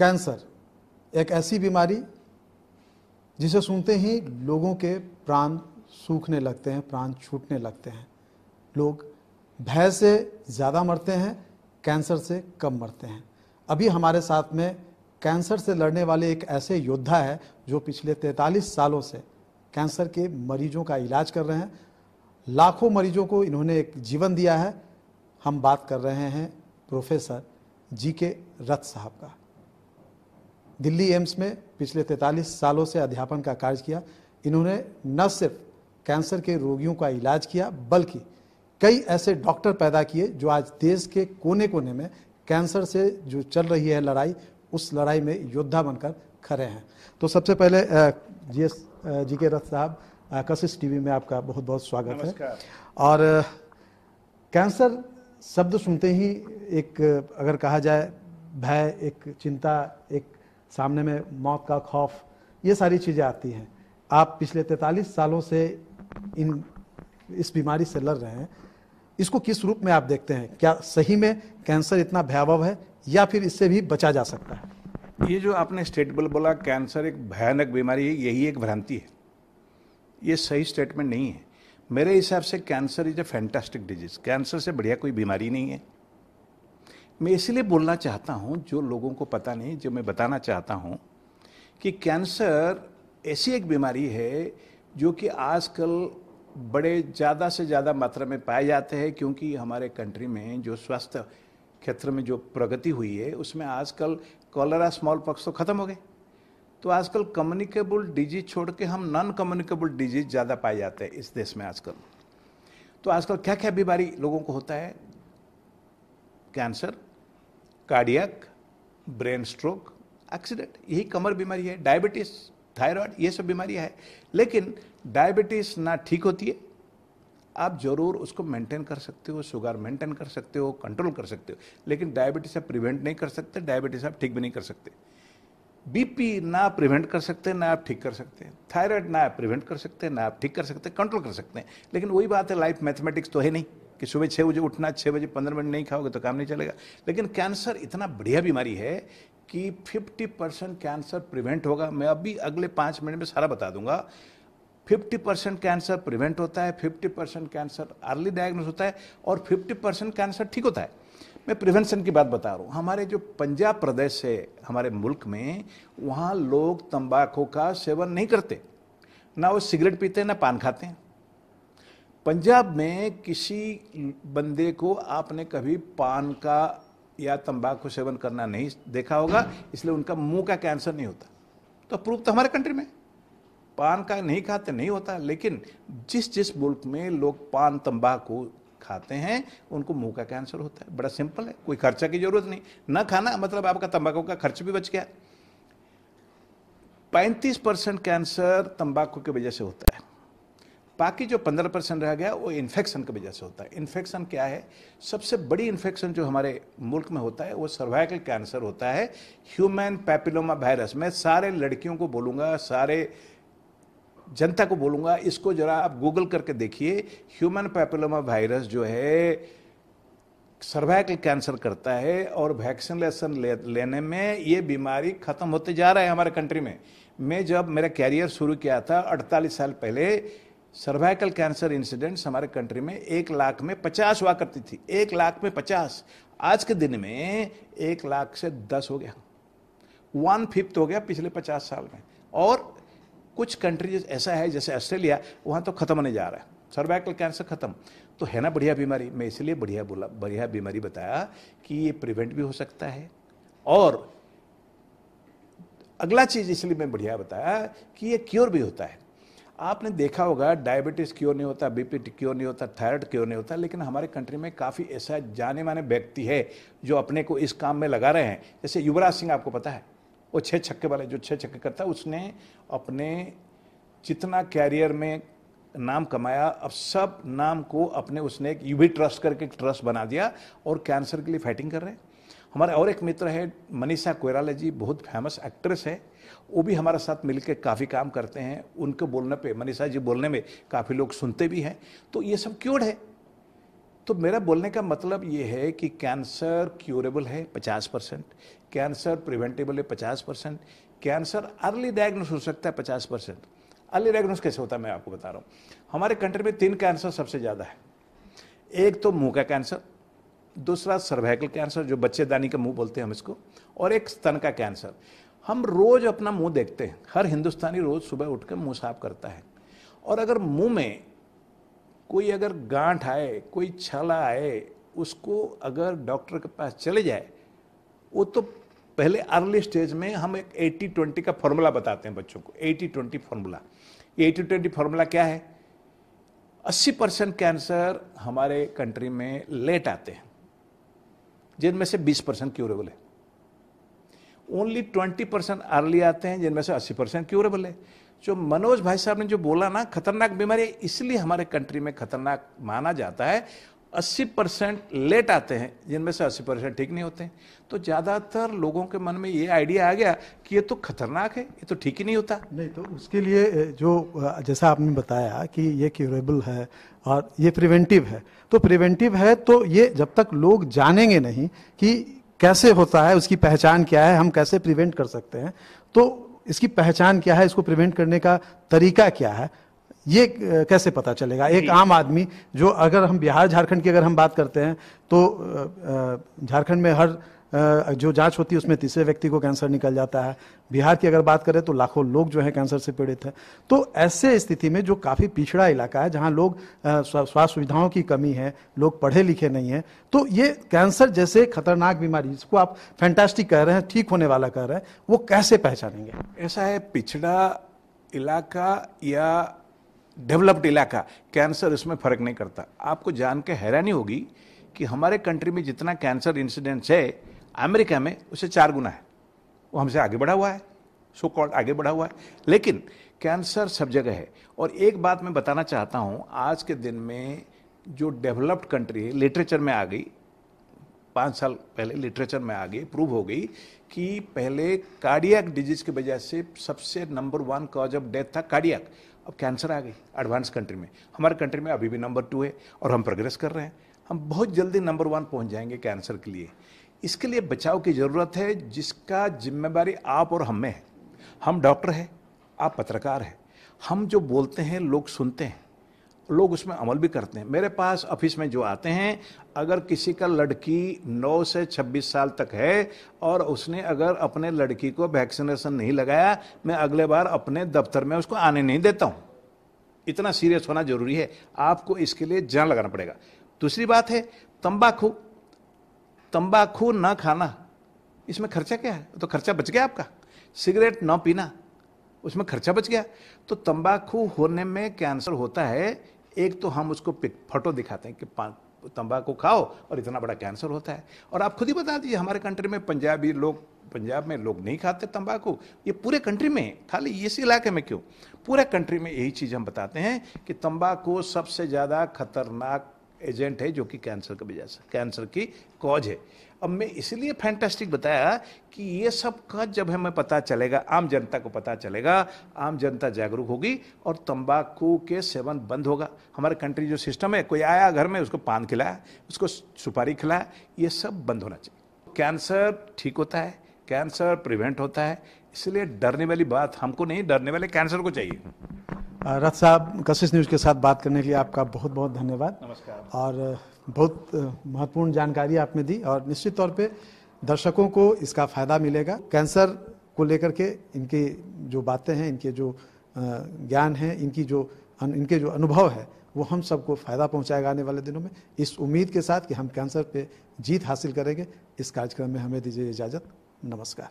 cancer एक ऐसी बीमारी जिसे सुनते ही लोगों के प्राण सूखने लगते हैं प्राण छूटने लगते हैं लोग भय से ज़्यादा मरते हैं कैंसर से कम मरते हैं अभी हमारे साथ में कैंसर से लड़ने वाले एक ऐसे योद्धा है जो पिछले 43 सालों से कैंसर के मरीजों का इलाज कर रहे हैं लाखों मरीजों को इन्होंने एक जीवन दिया है हम बात कर रहे हैं प्रोफेसर जी के रथ साहब का दिल्ली एम्स में पिछले 43 सालों से अध्यापन का कार्य किया इन्होंने न सिर्फ कैंसर के रोगियों का इलाज किया बल्कि कई ऐसे डॉक्टर पैदा किए जो आज देश के कोने कोने में कैंसर से जो चल रही है लड़ाई उस लड़ाई में योद्धा बनकर खड़े हैं तो सबसे पहले जी एस जी के रथ साहब कशिश टीवी में आपका बहुत बहुत स्वागत है और कैंसर शब्द सुनते ही एक अगर कहा जाए भय एक चिंता एक सामने में मौत का खौफ ये सारी चीज़ें आती हैं आप पिछले तैंतालीस सालों से इन इस बीमारी से लड़ रहे हैं इसको किस रूप में आप देखते हैं क्या सही में कैंसर इतना भयावह है या फिर इससे भी बचा जा सकता है ये जो आपने स्टेटबल बोला कैंसर एक भयानक बीमारी है यही एक भ्रांति है ये सही स्टेटमेंट नहीं है मेरे हिसाब से cancer is a fantastic disease cancer से बढ़िया कोई बीमारी नहीं है मैं इसलिए बोलना चाहता हूँ जो लोगों को पता नहीं जो मैं बताना चाहता हूँ कि कैंसर ऐसी एक बीमारी है जो कि आजकल बड़े ज़्यादा से ज़्यादा मात्रा में पाए जाते हैं क्योंकि हमारे कंट्री में जो स्वास्थ्य क्षेत्र में जो प्रगति हुई है उसमें आजकल कॉलरा स्मॉल पॉक्स तो ख़त्म हो गए तो आजकल कम्युनिकेबल डिजीज छोड़ के हम नॉन कम्युनिकेबल डिजीज ज़्यादा पाए जाते हैं इस देश में आजकल तो आजकल क्या क्या बीमारी लोगों को होता है cancer cardiac brain stroke accident यही कमर बीमारी है डायबिटीज़ थायराइड ये सब बीमारियां है लेकिन डायबिटीज़ ना ठीक होती है आप ज़रूर उसको मेंटेन कर सकते हो शुगर मेंटेन कर सकते हो कंट्रोल कर सकते हो लेकिन डायबिटीज़ आप प्रिवेंट नहीं कर सकते डायबिटीज़ आप ठीक भी नहीं कर सकते बीपी ना प्रिवेंट कर सकते ना आप ठीक कर सकते हैं थायराइड ना आप प्रिवेंट कर सकते ना आप ठीक कर सकते कंट्रोल कर सकते हैं लेकिन वही बात है लाइफ मैथमेटिक्स तो है नहीं कि सुबह छः बजे उठना छः बजे पंद्रह मिनट नहीं खाओगे तो काम नहीं चलेगा लेकिन कैंसर इतना बढ़िया बीमारी है कि 50 परसेंट कैंसर प्रिवेंट होगा मैं अभी अगले पाँच मिनट में सारा बता दूंगा 50 परसेंट कैंसर प्रिवेंट होता है 50 परसेंट कैंसर अर्ली डायग्नोस होता है और 50 परसेंट कैंसर ठीक होता है मैं प्रिवेंशन की बात बता रहा हूँ हमारे जो पंजाब प्रदेश है हमारे मुल्क में वहाँ लोग तंबाकू का सेवन नहीं करते ना वो सिगरेट पीते हैं ना पान खाते हैं पंजाब में किसी बंदे को आपने कभी पान का या तंबाकू सेवन करना नहीं देखा होगा इसलिए उनका मुंह का कैंसर नहीं होता तो प्रूफ तो हमारे कंट्री में पान का नहीं खाते नहीं होता लेकिन जिस जिस मुल्क में लोग पान तंबाकू खाते हैं उनको मुंह का कैंसर होता है बड़ा सिंपल है कोई खर्चा की जरूरत नहीं ना खाना मतलब आपका तंबाकू का खर्च भी बच गया पैंतीस परसेंट कैंसर तंबाकू की वजह से होता है बाकी जो पंद्रह परसेंट रह गया वो इन्फेक्शन की वजह से होता है इन्फेक्शन क्या है सबसे बड़ी इन्फेक्शन जो हमारे मुल्क में होता है वो सर्वाइकल कैंसर होता है ह्यूमन पैपिलोमा वायरस मैं सारे लड़कियों को बोलूँगा सारे जनता को बोलूँगा इसको ज़रा आप गूगल करके देखिए ह्यूमन पैपिलोमा वायरस जो है सर्वाइकल कैंसर करता है और वैक्सीनेशन ले, लेने में ये बीमारी ख़त्म होते जा रहा है हमारे कंट्री में मैं जब मेरा कैरियर शुरू किया था 48 साल पहले सर्वाइकल कैंसर इंसिडेंट्स हमारे कंट्री में एक लाख में पचास हुआ करती थी एक लाख में पचास आज के दिन में एक लाख से दस हो गया वन फिफ्थ हो गया पिछले पचास साल में और कुछ कंट्रीज ऐसा है जैसे ऑस्ट्रेलिया वहाँ तो खत्म होने जा रहा है सर्वाइकल कैंसर खत्म तो है ना बढ़िया बीमारी मैं इसलिए बढ़िया बोला बढ़िया बीमारी बताया कि ये प्रिवेंट भी हो सकता है और अगला चीज़ इसलिए मैं बढ़िया बताया कि ये क्योर भी होता है आपने देखा होगा डायबिटीज़ क्यों नहीं होता बीपी क्यों नहीं होता थायराइड क्यों नहीं होता लेकिन हमारे कंट्री में काफ़ी ऐसा जाने माने व्यक्ति है जो अपने को इस काम में लगा रहे हैं जैसे युवराज सिंह आपको पता है वो छः छक्के वाले जो छः छक्के करता है उसने अपने जितना कैरियर में नाम कमाया अब सब नाम को अपने उसने एक यूवी ट्रस्ट करके ट्रस्ट बना दिया और कैंसर के लिए फाइटिंग कर रहे हैं हमारे और एक मित्र है मनीषा कोयराला जी बहुत फेमस एक्ट्रेस हैं वो भी हमारे साथ मिलकर काफ़ी काम करते हैं उनके बोलने पे मनीषा जी बोलने में काफ़ी लोग सुनते भी हैं तो ये सब क्योर है तो मेरा बोलने का मतलब ये है कि कैंसर क्योरेबल है 50 परसेंट कैंसर प्रिवेंटेबल है 50 परसेंट कैंसर अर्ली डायग्नोस हो सकता है 50 परसेंट अर्ली डायग्नोस कैसे होता है मैं आपको बता रहा हूँ हमारे कंट्री में तीन कैंसर सबसे ज़्यादा है एक तो मुंह का कैंसर दूसरा सर्वाइकल कैंसर जो बच्चेदानी का मुंह बोलते हैं हम इसको और एक स्तन का कैंसर हम रोज़ अपना मुंह देखते हैं हर हिंदुस्तानी रोज़ सुबह उठ कर मुँह साफ करता है और अगर मुंह में कोई अगर गांठ आए कोई छाला आए उसको अगर डॉक्टर के पास चले जाए वो तो पहले अर्ली स्टेज में हम एक एटी ट्वेंटी का फॉर्मूला बताते हैं बच्चों को eighty twenty formula eighty twenty formula क्या है अस्सी परसेंट कैंसर हमारे कंट्री में लेट आते हैं जिनमें से 20 परसेंट क्यूरेबल है ओनली 20 परसेंट अर्ली आते हैं जिनमें से 80 परसेंट क्यूरेबल है जो मनोज भाई साहब ने जो बोला ना खतरनाक बीमारी इसलिए हमारे कंट्री में खतरनाक माना जाता है अस्सी परसेंट लेट आते हैं जिनमें से अस्सी परसेंट ठीक नहीं होते हैं तो ज़्यादातर लोगों के मन में ये आइडिया आ गया कि ये तो खतरनाक है ये तो ठीक ही नहीं होता नहीं तो उसके लिए जो जैसा आपने बताया कि ये क्यूरेबल है और ये प्रिवेंटिव है तो प्रिवेंटिव है तो ये जब तक लोग जानेंगे नहीं कि कैसे होता है उसकी पहचान क्या है हम कैसे प्रिवेंट कर सकते हैं तो इसकी पहचान क्या है इसको प्रिवेंट करने का तरीका क्या है ये कैसे पता चलेगा एक आम आदमी जो अगर हम बिहार झारखंड की अगर हम बात करते हैं तो झारखंड में हर जो जांच होती है उसमें तीसरे व्यक्ति को कैंसर निकल जाता है बिहार की अगर बात करें तो लाखों लोग जो है कैंसर से पीड़ित हैं तो ऐसे स्थिति में जो काफ़ी पिछड़ा इलाका है जहां लोग स्वास्थ्य सुविधाओं की कमी है लोग पढ़े लिखे नहीं हैं तो ये कैंसर जैसे खतरनाक बीमारी जिसको आप फैंटास्टिक कह रहे हैं ठीक होने वाला कह रहे हैं वो कैसे पहचानेंगे ऐसा है पिछड़ा इलाका या डेवलप्ड इलाका कैंसर इसमें फ़र्क नहीं करता आपको जान के हैरानी होगी कि हमारे कंट्री में जितना कैंसर इंसिडेंस है अमेरिका में उसे चार गुना है वो हमसे आगे बढ़ा हुआ है सो so कॉल्ड आगे बढ़ा हुआ है लेकिन कैंसर सब जगह है और एक बात मैं बताना चाहता हूँ आज के दिन में जो डेवलप्ड कंट्री है लिटरेचर में आ गई पाँच साल पहले लिटरेचर में आ गई प्रूव हो गई कि पहले कार्डियक डिजीज के वजह से सबसे number one cause of death था कार्डियक अब कैंसर आ गई एडवांस कंट्री में हमारे कंट्री में अभी भी नंबर टू है और हम प्रोग्रेस कर रहे हैं हम बहुत जल्दी नंबर वन पहुंच जाएंगे कैंसर के लिए इसके लिए बचाव की ज़रूरत है जिसका जिम्मेदारी आप और हम में है हम डॉक्टर हैं आप पत्रकार हैं हम जो बोलते हैं लोग सुनते हैं लोग उसमें अमल भी करते हैं मेरे पास ऑफिस में जो आते हैं अगर किसी का लड़की 9 से 26 साल तक है और उसने अगर अपने लड़की को वैक्सीनेशन नहीं लगाया मैं अगले बार अपने दफ्तर में उसको आने नहीं देता हूँ इतना सीरियस होना जरूरी है आपको इसके लिए जान लगाना पड़ेगा दूसरी बात है तंबाकू तंबाकू ना खाना इसमें खर्चा क्या है तो खर्चा बच गया आपका सिगरेट ना पीना उसमें खर्चा बच गया तो तंबाकू होने में कैंसर होता है एक तो हम उसको फोटो दिखाते हैं कि तंबाकू खाओ और इतना बड़ा कैंसर होता है और आप खुद ही बता दीजिए हमारे कंट्री में पंजाबी लोग पंजाब में लोग नहीं खाते तंबाकू ये पूरे कंट्री में खाली इस इलाके में क्यों पूरे कंट्री में यही चीज़ हम बताते हैं कि तंबाकू सबसे ज़्यादा खतरनाक एजेंट है जो कि कैंसर का वजह से कैंसर की कॉज है अब मैं इसलिए फैंटास्टिक बताया कि ये सब का जब हमें पता चलेगा आम जनता को पता चलेगा आम जनता जागरूक होगी और तंबाकू के सेवन बंद होगा हमारे कंट्री जो सिस्टम है कोई आया घर में उसको पान खिलाया उसको सुपारी खिलाया ये सब बंद होना चाहिए कैंसर ठीक होता है कैंसर प्रिवेंट होता है इसलिए डरने वाली बात हमको नहीं डरने वाले कैंसर को चाहिए रथ साहब कशिश न्यूज़ के साथ बात करने के लिए आपका बहुत बहुत धन्यवाद नमस्कार और बहुत महत्वपूर्ण जानकारी आपने दी और निश्चित तौर पे दर्शकों को इसका फ़ायदा मिलेगा कैंसर को लेकर के इनकी जो बातें हैं इनके जो ज्ञान है इनकी जो इनके जो अनुभव है वो हम सबको फ़ायदा पहुंचाएगा आने वाले दिनों में इस उम्मीद के साथ कि हम कैंसर पे जीत हासिल करेंगे इस कार्यक्रम में हमें दीजिए इजाज़त नमस्कार